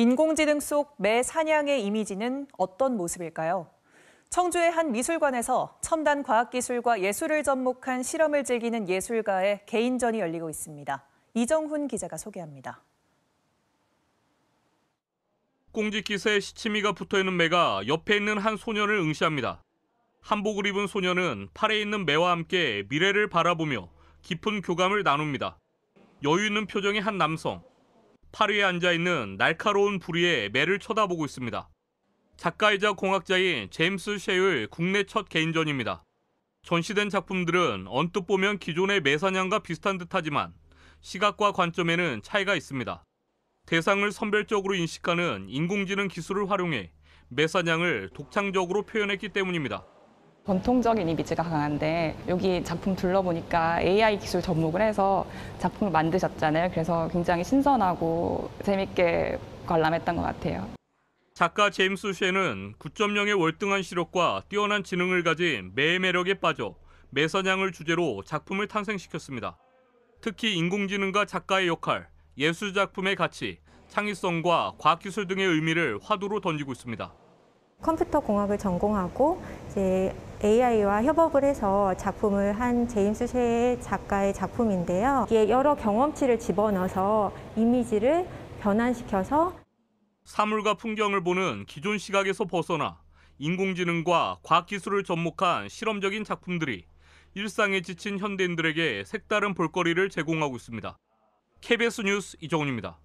인공지능 속 매 사냥의 이미지는 어떤 모습일까요? 청주의 한 미술관에서 첨단 과학기술과 예술을 접목한 실험을 즐기는 예술가의 개인전이 열리고 있습니다. 이정훈 기자가 소개합니다. 꽁지깃에 시치미가 붙어있는 매가 옆에 있는 한소녀를 응시합니다. 한복을 입은 소녀는 팔에 있는 매와 함께 미래를 바라보며 깊은 교감을 나눕니다. 여유 있는 표정의 한 남성, 팔 위에 앉아 있는 날카로운 부리에 매를 쳐다보고 있습니다. 작가이자 공학자인 제임스 셰의 국내 첫 개인전입니다. 전시된 작품들은 언뜻 보면 기존의 매사냥과 비슷한 듯하지만 시각과 관점에는 차이가 있습니다. 대상을 선별적으로 인식하는 인공지능 기술을 활용해 매사냥을 독창적으로 표현했기 때문입니다. 전통적인 이미지가 강한데 여기 작품 둘러보니까 AI 기술 접목을 해서 작품을 만드셨잖아요. 그래서 굉장히 신선하고 재밌게 관람했던 것 같아요. 작가 제임스 쉐는 9.0의 월등한 시력과 뛰어난 지능을 가진 매 매력에 빠져 매선양을 주제로 작품을 탄생시켰습니다. 특히 인공지능과 작가의 역할, 예술 작품의 가치, 창의성과 과학기술 등의 의미를 화두로 던지고 있습니다. 컴퓨터 공학을 전공하고 이제 AI와 협업을 해서 작품을 한 제임스 쉐의 작가의 작품인데요. 이게 여러 경험치를 집어넣어서 이미지를 변환시켜서 사물과 풍경을 보는 기존 시각에서 벗어나 인공지능과 과학기술을 접목한 실험적인 작품들이 일상에 지친 현대인들에게 색다른 볼거리를 제공하고 있습니다. KBS 뉴스 이정훈입니다.